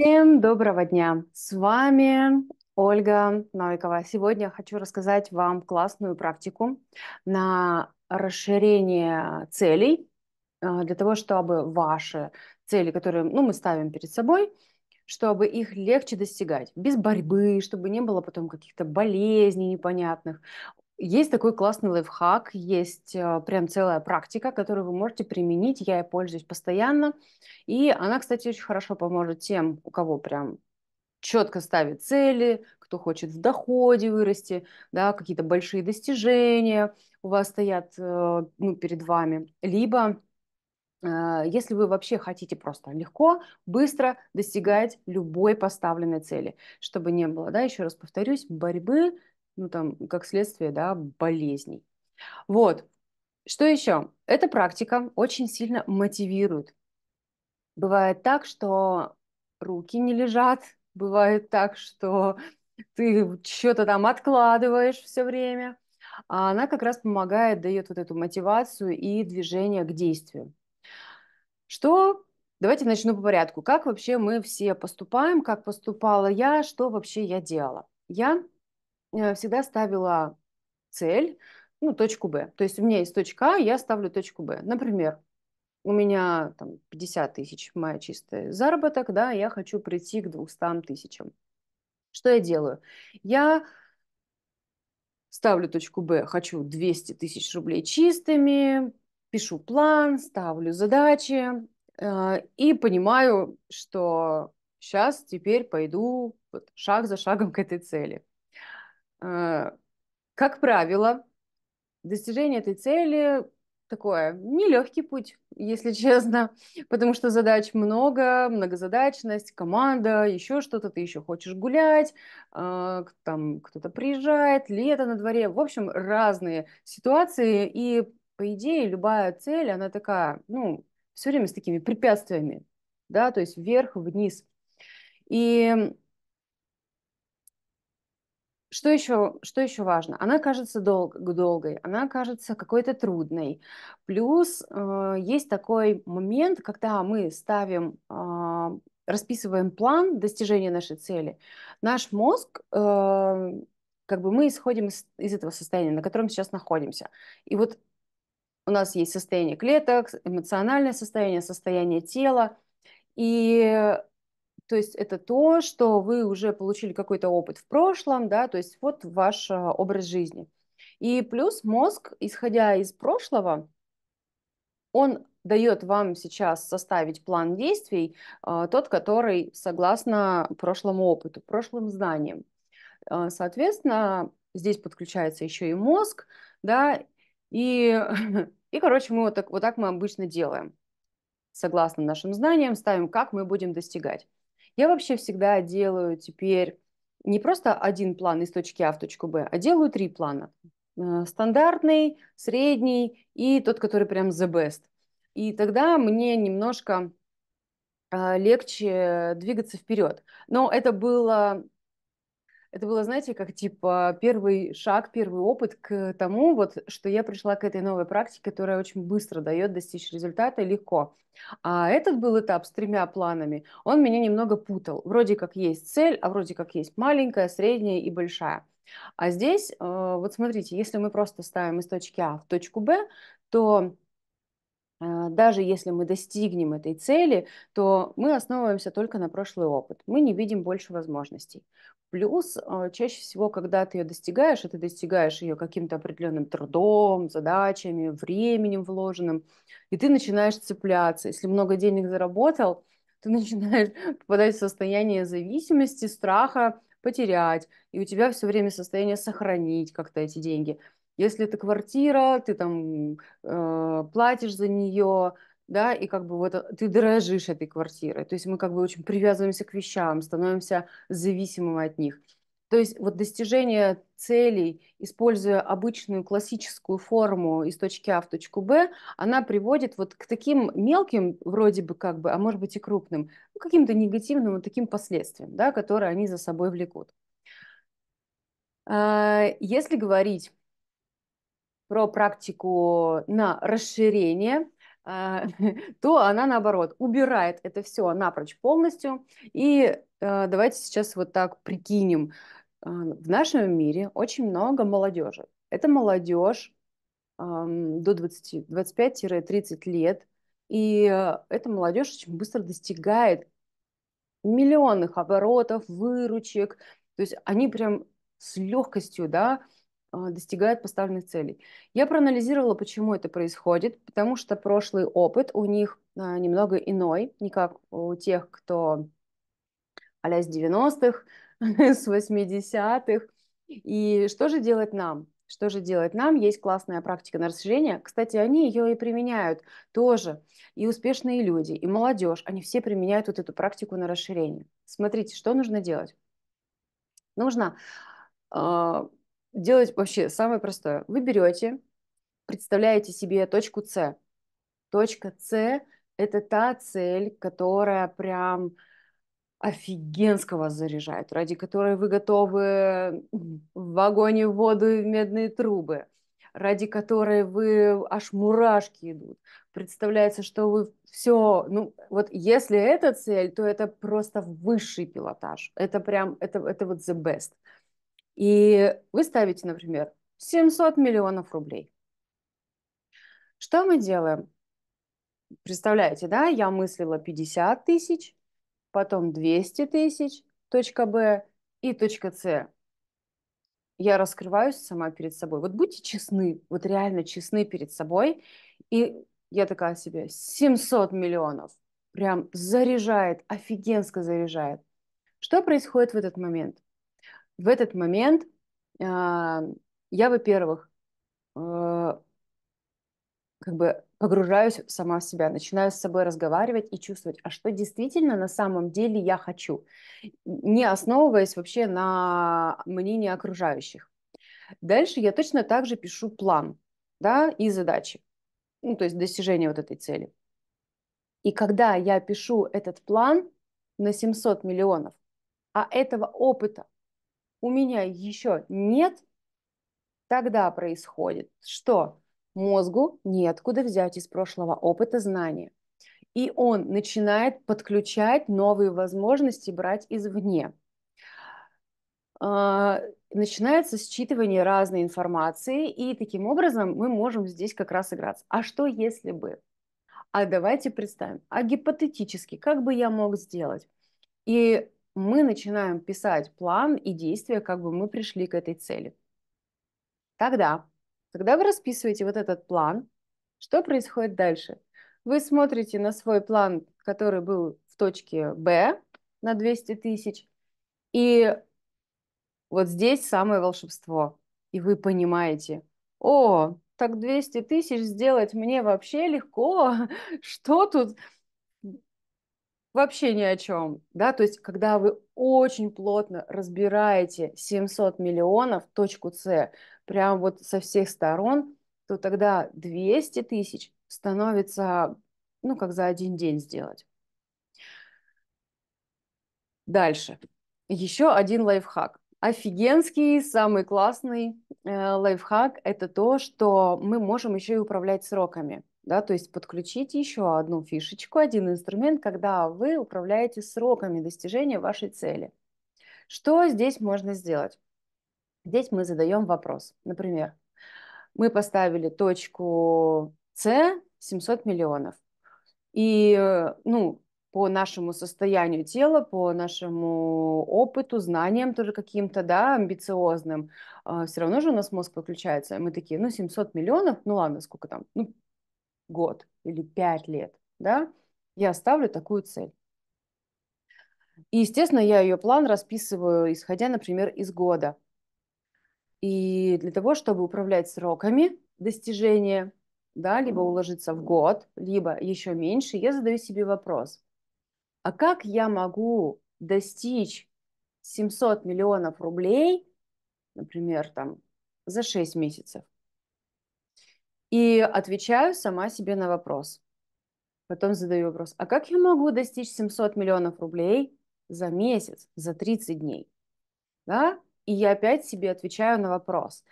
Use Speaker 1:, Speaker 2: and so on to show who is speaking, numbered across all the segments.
Speaker 1: Всем доброго дня! С вами Ольга Новикова. Сегодня я хочу рассказать вам классную практику на расширение целей э, для того, чтобы ваши цели, которые ну, мы ставим перед собой, чтобы их легче достигать, без борьбы, чтобы не было потом каких-то болезней непонятных. Есть такой классный лайфхак, есть а, прям целая практика, которую вы можете применить. Я ей пользуюсь постоянно. И она, кстати, очень хорошо поможет тем, у кого прям четко ставит цели, кто хочет в доходе вырасти, да, какие-то большие достижения у вас стоят э, ну, перед вами. Либо а, если вы вообще хотите просто легко, быстро достигать любой поставленной цели, чтобы не было, да, еще раз повторюсь, борьбы ну, там, как следствие, да, болезней. Вот. Что еще? Эта практика очень сильно мотивирует. Бывает так, что руки не лежат, бывает так, что ты что-то там откладываешь все время. А она как раз помогает, дает вот эту мотивацию и движение к действию. Что Давайте начну по порядку. Как вообще мы все поступаем, как поступала я, что вообще я делала? Я Э, всегда ставила цель, ну, точку Б. То есть у меня есть точка А, я ставлю точку Б. Например, у меня там 50 тысяч моя чистая заработок, да, я хочу прийти к 200 тысячам. Что я делаю? Я ставлю точку Б, хочу 200 тысяч рублей чистыми, пишу план, ставлю задачи э, и понимаю, что сейчас теперь пойду вот шаг за шагом к этой цели. А, как правило, достижение этой цели такое нелегкий путь, если честно, потому что задач много, многозадачность, команда, еще что-то, ты еще хочешь гулять, э, там кто-то приезжает, лето на дворе, в общем, разные ситуации, и по идее любая цель, она такая, ну, все время с такими препятствиями, да, то есть вверх-вниз. И что еще, что еще важно? Она кажется дол- долгой, она кажется какой-то трудной. Плюс э, есть такой момент, когда мы ставим, э, расписываем план достижения нашей цели. Наш мозг, э, как бы мы исходим из, из этого состояния, на котором сейчас находимся. И вот у нас есть состояние клеток, эмоциональное состояние, состояние тела. И то есть это то, что вы уже получили какой-то опыт в прошлом, да, то есть вот ваш э, образ жизни. И плюс мозг, исходя из прошлого, он дает вам сейчас составить план действий, э, тот, который согласно прошлому опыту, прошлым знаниям. Э, соответственно, здесь подключается еще и мозг, да, и, и короче, мы вот так, вот так мы обычно делаем. Согласно нашим знаниям, ставим, как мы будем достигать. Я вообще всегда делаю теперь не просто один план из точки А в точку Б, а делаю три плана. Э, стандартный, средний и тот, который прям the best. И тогда мне немножко а, легче двигаться вперед. Но это было это было, знаете, как типа первый шаг, первый опыт к тому, вот, что я пришла к этой новой практике, которая очень быстро дает достичь результата легко. А этот был этап с тремя планами, он меня немного путал. Вроде как есть цель, а вроде как есть маленькая, средняя и большая. А здесь, э, вот смотрите, если мы просто ставим из точки А в точку Б, то а, даже если мы достигнем этой цели, то мы основываемся только на прошлый опыт. Мы не видим больше возможностей. Плюс, а, чаще всего, когда ты ее достигаешь, и ты достигаешь ее каким-то определенным трудом, задачами, временем вложенным, и ты начинаешь цепляться. Если много денег заработал, ты начинаешь попадать в состояние зависимости, страха потерять, и у тебя все время состояние сохранить как-то эти деньги – если это квартира, ты там э, платишь за нее, да, и как бы вот э, ты дорожишь этой квартирой. То есть мы как бы очень привязываемся к вещам, становимся зависимыми от них. То есть вот достижение целей, используя обычную классическую форму из точки А в точку Б, она приводит вот к таким мелким, вроде бы как бы, а может быть и крупным, ну, каким-то негативным вот таким последствиям, да, которые они за собой влекут. А, если говорить про практику на расширение, а, то она, наоборот, убирает это все напрочь полностью. И а, давайте сейчас вот так прикинем. А, в нашем мире очень много молодежи. Это молодежь до 20, 25-30 лет. И эта молодежь очень быстро достигает миллионных оборотов, выручек. То есть они прям с легкостью, да, а, достигают поставленных целей. Я проанализировала, почему это происходит, потому что прошлый опыт у них а, немного иной, не как у тех, кто а с 90-х, с 80-х. И что же делать нам? Что же делать нам? Есть классная практика на расширение. Кстати, они ее и применяют тоже. И успешные люди, и молодежь, они все применяют вот эту практику на расширение. Смотрите, что нужно делать? Нужно а, делать вообще самое простое. Вы берете, представляете себе точку С. Точка С – это та цель, которая прям вас заряжает, ради которой вы готовы в огонь в воду и в медные трубы, ради которой вы аж мурашки идут. Представляется, что вы все, ну вот если это цель, то это просто высший пилотаж. Это прям, это, это вот the best – и вы ставите, например, 700 миллионов рублей. Что мы делаем? Представляете, да, я мыслила 50 тысяч, потом 200 тысяч, точка Б и точка С. Я раскрываюсь сама перед собой. Вот будьте честны, вот реально честны перед собой. И я такая себе, 700 миллионов. Прям заряжает, офигенско заряжает. Что происходит в этот момент? в этот момент а, я, во-первых, э, как бы погружаюсь сама в себя, начинаю с собой разговаривать и чувствовать, а что действительно на самом деле я хочу, не основываясь вообще на мнении окружающих. Дальше я точно так же пишу план да, и задачи, ну, то есть достижение вот этой цели. И когда я пишу этот план на 700 миллионов, а этого опыта у меня еще нет, тогда происходит, что мозгу неоткуда взять из прошлого опыта знания. И он начинает подключать новые возможности брать извне. А, начинается считывание разной информации, и таким образом мы можем здесь как раз играться. А что если бы? А давайте представим, а гипотетически, как бы я мог сделать? И мы начинаем писать план и действия, как бы мы пришли к этой цели. Тогда, когда вы расписываете вот этот план, что происходит дальше? Вы смотрите на свой план, который был в точке Б на 200 тысяч, и вот здесь самое волшебство. И вы понимаете, о, так 200 тысяч сделать мне вообще легко, что тут вообще ни о чем, да, то есть когда вы очень плотно разбираете 700 миллионов, точку С, прям вот со всех сторон, то тогда 200 тысяч становится, ну, как за один день сделать. Дальше. Еще один лайфхак. Офигенский, самый классный э, лайфхак – это то, что мы можем еще и управлять сроками да, то есть подключить еще одну фишечку, один инструмент, когда вы управляете сроками достижения вашей цели. Что здесь можно сделать? Здесь мы задаем вопрос. Например, мы поставили точку С 700 миллионов. И э, ну, по нашему состоянию тела, по нашему опыту, знаниям тоже каким-то, да, амбициозным, э, все равно же у нас мозг выключается. Мы такие, ну, 700 миллионов, ну ладно, сколько там, ну, год или пять лет, да, я ставлю такую цель. И, естественно, я ее план расписываю, исходя, например, из года. И для того, чтобы управлять сроками достижения, да, либо уложиться в год, либо еще меньше, я задаю себе вопрос, а как я могу достичь 700 миллионов рублей, например, там, за 6 месяцев? И отвечаю сама себе на вопрос. Потом задаю вопрос, а как я могу достичь 700 миллионов рублей за месяц, за 30 дней? Да? И я опять себе отвечаю на вопрос.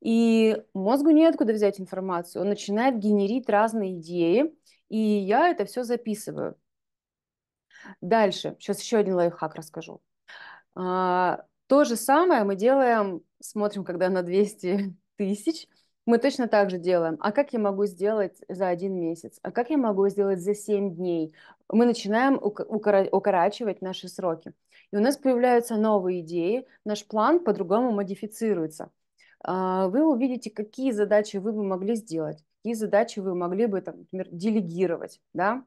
Speaker 1: И мозгу неоткуда взять информацию. Он начинает генерить разные идеи, и я это все записываю. Дальше, сейчас еще один лайфхак расскажу. А, то же самое мы делаем, смотрим, когда на 200 тысяч, мы точно так же делаем. А как я могу сделать за один месяц? А как я могу сделать за семь дней? Мы начинаем укора- укорачивать наши сроки. И у нас появляются новые идеи, наш план по-другому модифицируется. А, вы увидите, какие задачи вы бы могли сделать, какие задачи вы могли бы, там, например, делегировать. Да?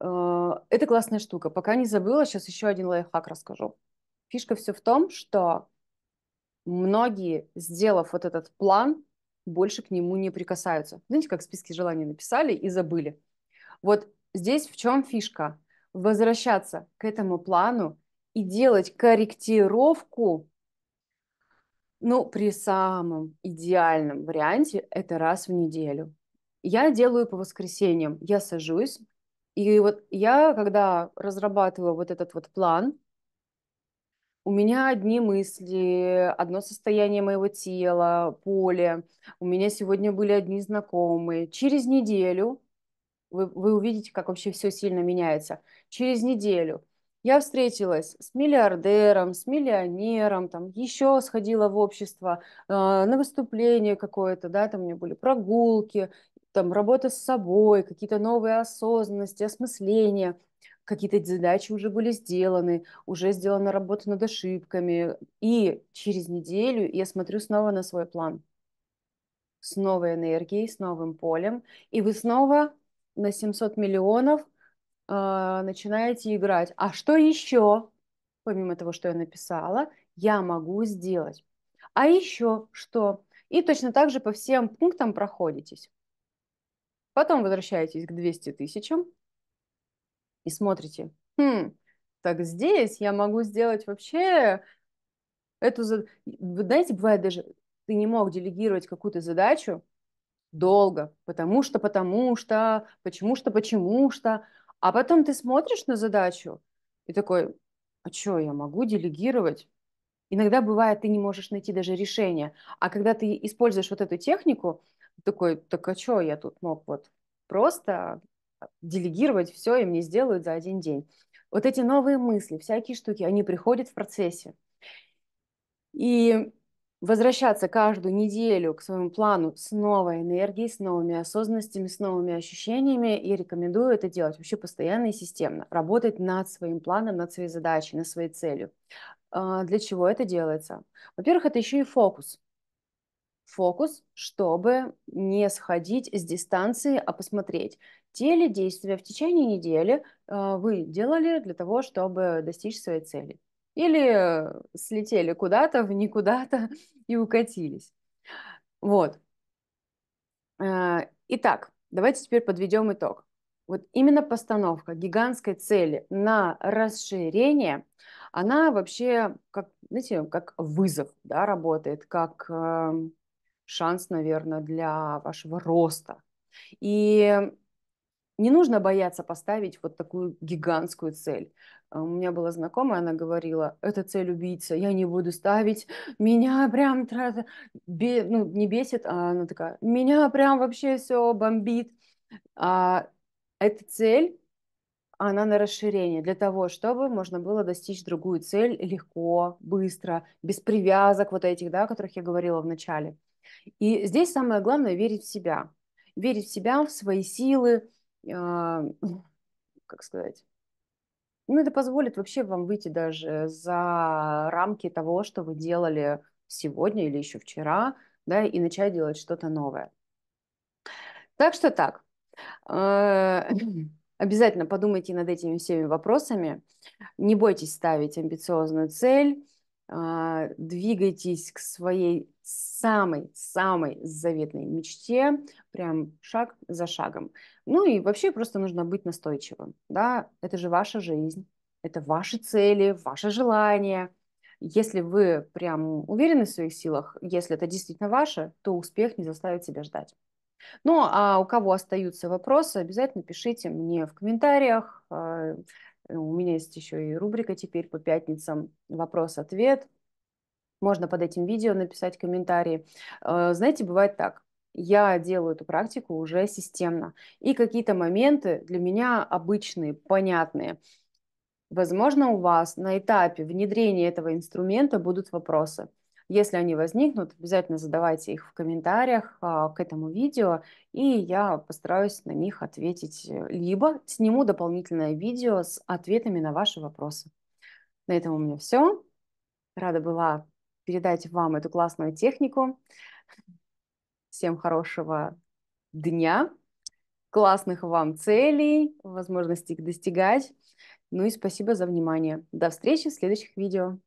Speaker 1: А, это классная штука. Пока не забыла, сейчас еще один лайфхак расскажу. Фишка все в том, что многие, сделав вот этот план, больше к нему не прикасаются. Знаете, как списки желаний написали и забыли. Вот здесь в чем фишка? Возвращаться к этому плану и делать корректировку, ну, при самом идеальном варианте это раз в неделю. Я делаю по воскресеньям. Я сажусь, и вот я, когда разрабатываю вот этот вот план, у меня одни мысли, одно состояние моего тела, поле. У меня сегодня были одни знакомые. Через неделю вы, вы увидите, как вообще все сильно меняется. Через неделю я встретилась с миллиардером, с миллионером, там еще сходила в общество э, на выступление какое-то, да, там у меня были прогулки, там работа с собой, какие-то новые осознанности, осмысления – какие-то задачи уже были сделаны, уже сделана работа над ошибками. И через неделю я смотрю снова на свой план с новой энергией, с новым полем, и вы снова на 700 миллионов э, начинаете играть. А что еще, помимо того, что я написала, я могу сделать? А еще что? И точно так же по всем пунктам проходитесь. Потом возвращаетесь к 200 тысячам, и смотрите, хм, так здесь я могу сделать вообще эту задачу. Вы знаете, бывает даже, ты не мог делегировать какую-то задачу долго, потому что, потому что, почему что, почему что. А потом ты смотришь на задачу и такой, а что, я могу делегировать? Иногда бывает, ты не можешь найти даже решение. А когда ты используешь вот эту технику, такой, так а что я тут мог вот просто делегировать все, и мне сделают за один день. Вот эти новые мысли, всякие штуки, они приходят в процессе. И возвращаться каждую неделю к своему плану с новой энергией, с новыми осознанностями, с новыми ощущениями. И рекомендую это делать вообще постоянно и системно. Работать над своим планом, над своей задачей, над своей целью. А, для чего это делается? Во-первых, это еще и фокус. Фокус, чтобы не сходить с дистанции, а посмотреть, те ли действия в течение недели а, вы делали для того, чтобы достичь своей цели. Или э, слетели куда-то, в никуда-то и укатились. Вот. А, итак, давайте теперь подведем итог. Вот именно постановка гигантской цели на расширение, она вообще, как, знаете, как вызов да, работает, как эм, шанс, наверное, для вашего роста. И не нужно бояться поставить вот такую гигантскую цель. А у меня была знакомая, она говорила, это цель убийца, я не буду ставить, меня прям бе... ну, не бесит, а она такая, меня прям вообще все бомбит. А эта цель, она на расширение, для того, чтобы можно было достичь другую цель легко, быстро, без привязок вот этих, да, о которых я говорила в начале. И здесь самое главное верить в себя. Верить в себя, в свои силы, а, ну, как сказать, ну, это позволит вообще вам выйти даже за рамки того, что вы делали сегодня или еще вчера, да, и начать делать что-то новое. Так что так. А, обязательно подумайте над этими всеми вопросами. Не бойтесь ставить амбициозную цель. А, двигайтесь к своей самой-самой заветной мечте, прям шаг за шагом. Ну и вообще просто нужно быть настойчивым, да, это же ваша жизнь, это ваши цели, ваши желания. Если вы прям уверены в своих силах, если это действительно ваше, то успех не заставит себя ждать. Ну, а у кого остаются вопросы, обязательно пишите мне в комментариях. А, у меня есть еще и рубрика теперь по пятницам «Вопрос-ответ». Можно под этим видео написать комментарии. Э, знаете, бывает так. Я делаю эту практику уже системно. И какие-то моменты для меня обычные, понятные. Возможно, у вас на этапе внедрения этого инструмента будут вопросы. Если они возникнут, обязательно задавайте их в комментариях а, к этому видео, и я постараюсь на них ответить. Э, либо сниму дополнительное видео с ответами на ваши вопросы. На этом у меня все. Рада была передать вам эту классную технику. Всем хорошего дня, классных вам целей, возможности их достигать. Ну и спасибо за внимание. До встречи в следующих видео.